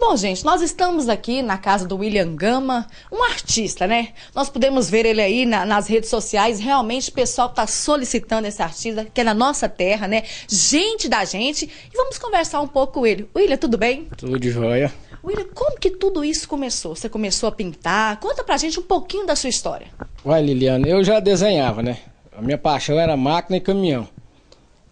Bom, gente, nós estamos aqui na casa do William Gama, um artista, né? Nós podemos ver ele aí na, nas redes sociais. Realmente o pessoal está solicitando esse artista, que é na nossa terra, né? Gente da gente. E vamos conversar um pouco com ele. William, tudo bem? Tudo de jóia. William, como que tudo isso começou? Você começou a pintar? Conta pra gente um pouquinho da sua história. Ué, Liliana, eu já desenhava, né? A minha paixão era máquina e caminhão.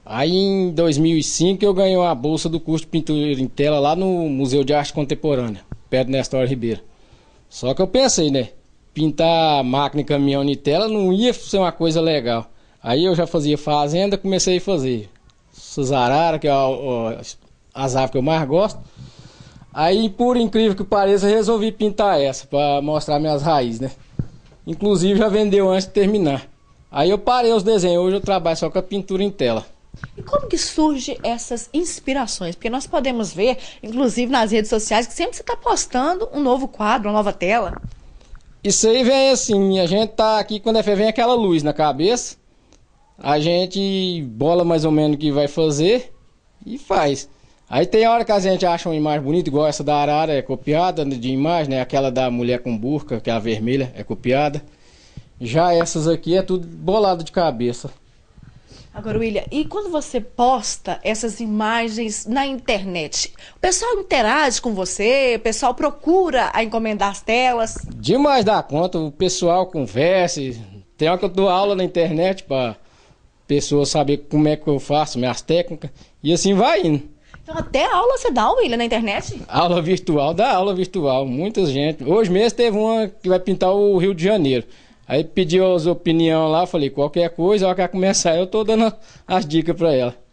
Aí em 2005 eu ganhei uma bolsa do curso de pintura em tela lá no Museu de Arte Contemporânea, perto da Nestor Ribeiro. Só que eu pensei, né? Pintar máquina e caminhão em tela não ia ser uma coisa legal. Aí eu já fazia fazenda, comecei a fazer essas araras, que é as aves que eu mais gosto. Aí, por incrível que pareça, resolvi pintar essa para mostrar minhas raízes, né? Inclusive já vendeu antes de terminar. Aí eu parei os desenhos, hoje eu trabalho só com a pintura em tela. E como que surge essas inspirações? Porque nós podemos ver, inclusive nas redes sociais, que sempre você está postando um novo quadro, uma nova tela. Isso aí vem assim, a gente tá aqui quando é fé vem aquela luz na cabeça, a gente bola mais ou menos o que vai fazer e faz. Aí tem hora que a gente acha uma imagem bonita, igual essa da Arara, é copiada de imagem, né? Aquela da mulher com burca, que é a vermelha, é copiada. Já essas aqui é tudo bolado de cabeça. Agora, William, e quando você posta essas imagens na internet, o pessoal interage com você, o pessoal procura a encomendar as telas? Demais da conta, o pessoal conversa. Tem hora que eu dou aula na internet para pessoas saber como é que eu faço minhas técnicas e assim vai indo. Então até aula você dá, William, na internet? Aula virtual, dá aula virtual. Muita gente. Hoje mesmo teve uma que vai pintar o Rio de Janeiro. Aí pediu as opiniões lá, falei, qualquer coisa, ela quer começar, eu tô dando as dicas para ela.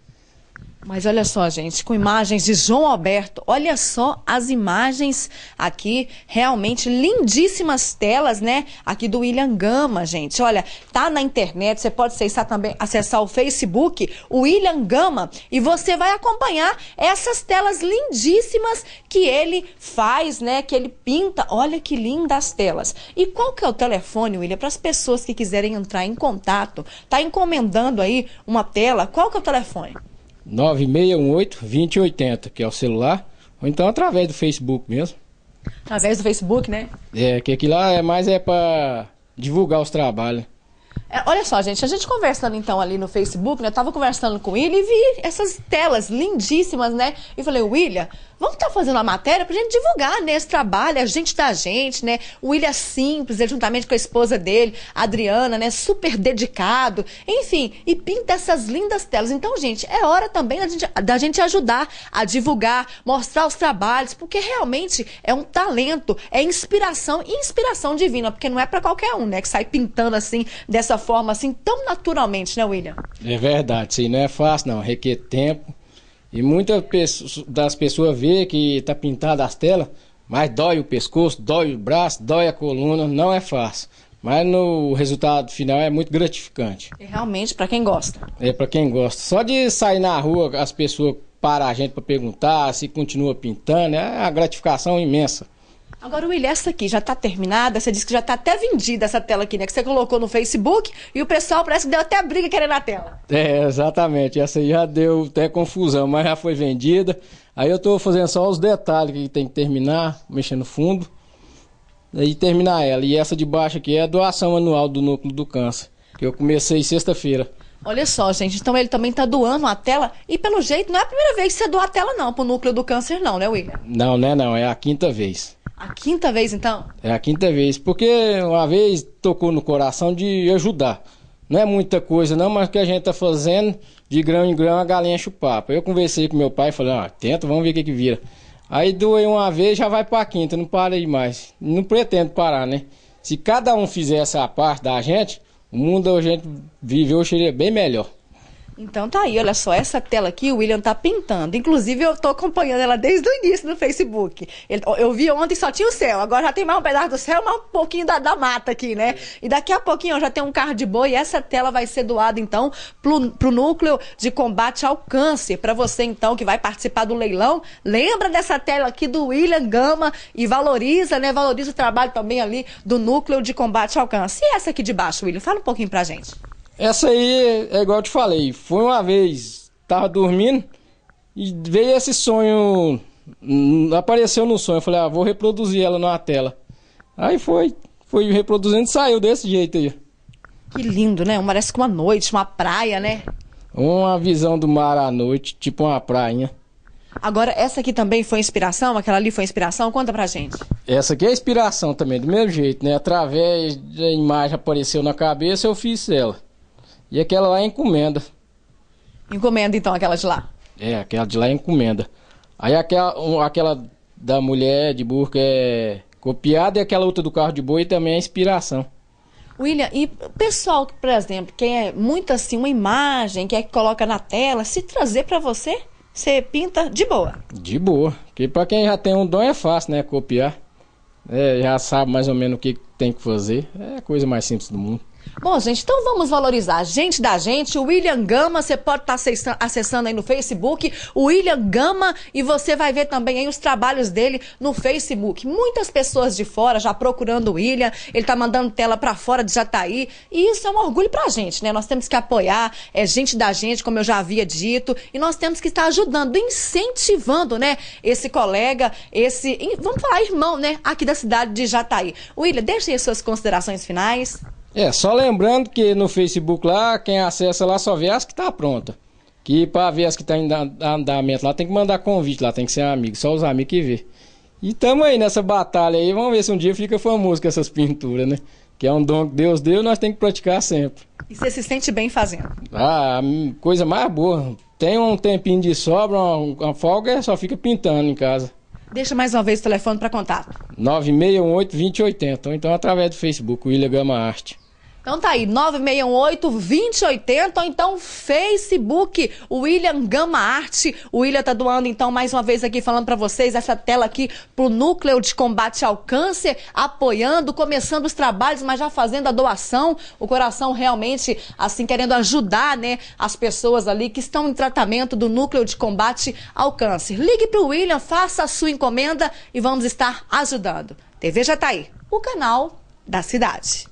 Mas olha só, gente, com imagens de João Alberto, olha só as imagens aqui, realmente lindíssimas telas, né? Aqui do William Gama, gente. Olha, tá na internet, você pode acessar também, acessar o Facebook, o William Gama, e você vai acompanhar essas telas lindíssimas que ele faz, né? Que ele pinta. Olha que lindas telas. E qual que é o telefone, William, para as pessoas que quiserem entrar em contato? Tá encomendando aí uma tela? Qual que é o telefone? 9618-2080, que é o celular, ou então através do Facebook mesmo. Através do Facebook, né? É, que aqui lá é mais é para divulgar os trabalhos. É, olha só, gente, a gente conversando então ali no Facebook, né? Eu tava conversando com ele e vi essas telas lindíssimas, né? E falei, William, vamos estar tá fazendo uma matéria pra gente divulgar, né? Esse trabalho, a gente da gente, né? O William é Simples, ele juntamente com a esposa dele, a Adriana, né? Super dedicado, enfim, e pinta essas lindas telas. Então, gente, é hora também da gente, da gente ajudar a divulgar, mostrar os trabalhos, porque realmente é um talento, é inspiração, inspiração divina, porque não é para qualquer um, né? Que sai pintando assim dessa forma assim tão naturalmente, né, William? É verdade, sim, não é fácil não, requer tempo. E muitas das pessoas vê que está pintada as telas, mas dói o pescoço, dói o braço, dói a coluna, não é fácil. Mas no resultado final é muito gratificante. E é realmente para quem gosta. É para quem gosta. Só de sair na rua as pessoas param a gente para perguntar se continua pintando, é uma gratificação imensa. Agora, William, essa aqui já está terminada? Você disse que já está até vendida essa tela aqui, né? Que você colocou no Facebook e o pessoal parece que deu até briga querendo a tela. É, exatamente. Essa aí já deu até confusão, mas já foi vendida. Aí eu estou fazendo só os detalhes que tem que terminar, mexendo no fundo. E terminar ela. E essa de baixo aqui é a doação anual do núcleo do câncer. Que eu comecei sexta-feira. Olha só, gente. Então ele também está doando a tela. E pelo jeito, não é a primeira vez que você doa a tela, não, para o núcleo do câncer, não, né, William? Não, né, não. É a quinta vez. A quinta vez, então? É a quinta vez, porque uma vez tocou no coração de ajudar. Não é muita coisa, não, mas o que a gente tá fazendo, de grão em grão, a galinha chupapa. Eu conversei com meu pai, falei, ah, tenta, vamos ver o que que vira. Aí doei uma vez, já vai pra quinta, não para mais. Não pretendo parar, né? Se cada um fizesse a parte da gente, o mundo a gente viveu seria bem melhor. Então tá aí, olha só, essa tela aqui o William tá pintando. Inclusive eu tô acompanhando ela desde o início no Facebook. Ele, eu vi ontem só tinha o céu, agora já tem mais um pedaço do céu, mais um pouquinho da, da mata aqui, né? E daqui a pouquinho ó, já tem um carro de boi e essa tela vai ser doada então pro, pro núcleo de combate ao câncer. Para você então que vai participar do leilão, lembra dessa tela aqui do William Gama e valoriza, né? Valoriza o trabalho também ali do núcleo de combate ao câncer. E essa aqui de baixo, William, fala um pouquinho pra gente. Essa aí é igual eu te falei, foi uma vez, tava dormindo e veio esse sonho, apareceu no sonho, eu falei, ah, vou reproduzir ela na tela. Aí foi, foi reproduzindo e saiu desse jeito aí. Que lindo, né? Parece que uma noite, uma praia, né? Uma visão do mar à noite, tipo uma prainha. Agora, essa aqui também foi inspiração? Aquela ali foi inspiração? Conta pra gente. Essa aqui é inspiração também, do mesmo jeito, né? Através da imagem apareceu na cabeça, eu fiz ela. E aquela lá é encomenda. Encomenda, então, aquela de lá? É, aquela de lá é encomenda. Aí aquela, um, aquela da mulher de burca é copiada e aquela outra do carro de boi também é inspiração. William, e pessoal, por exemplo, quem é muito assim, uma imagem, que é que coloca na tela, se trazer para você, você pinta de boa. De boa. Porque para quem já tem um dom é fácil, né? Copiar. É, já sabe mais ou menos o que tem que fazer. É a coisa mais simples do mundo. Bom, gente, então vamos valorizar a gente da gente. O William Gama, você pode tá estar acessando aí no Facebook, o William Gama, e você vai ver também aí os trabalhos dele no Facebook. Muitas pessoas de fora já procurando o William, ele tá mandando tela para fora de Jataí, e isso é um orgulho pra gente, né? Nós temos que apoiar, é gente da gente, como eu já havia dito, e nós temos que estar ajudando, incentivando, né, esse colega, esse, vamos falar irmão, né, aqui da cidade de Jataí. William, deixe aí suas considerações finais. É, só lembrando que no Facebook lá, quem acessa lá só vê as que tá pronta. Que para ver as que tá em andamento lá, tem que mandar convite lá, tem que ser amigo, só os amigos que vê. E tamo aí nessa batalha aí, vamos ver se um dia fica famoso com essas pinturas, né? Que é um dom que Deus deu, nós temos que praticar sempre. E você se sente bem fazendo? Ah, coisa mais boa. Tem um tempinho de sobra, uma, uma folga, é só fica pintando em casa. Deixa mais uma vez o telefone para contato. 9618-2080, ou então através do Facebook, William Gama Arte. Então tá aí, 968-2080, ou então Facebook, William Gama Arte. O William tá doando, então, mais uma vez aqui, falando para vocês, essa tela aqui pro Núcleo de Combate ao Câncer, apoiando, começando os trabalhos, mas já fazendo a doação. O coração realmente, assim, querendo ajudar, né, as pessoas ali que estão em tratamento do Núcleo de Combate ao Câncer. Ligue pro William, faça a sua encomenda e vamos estar ajudando. TV já tá aí, o canal da cidade.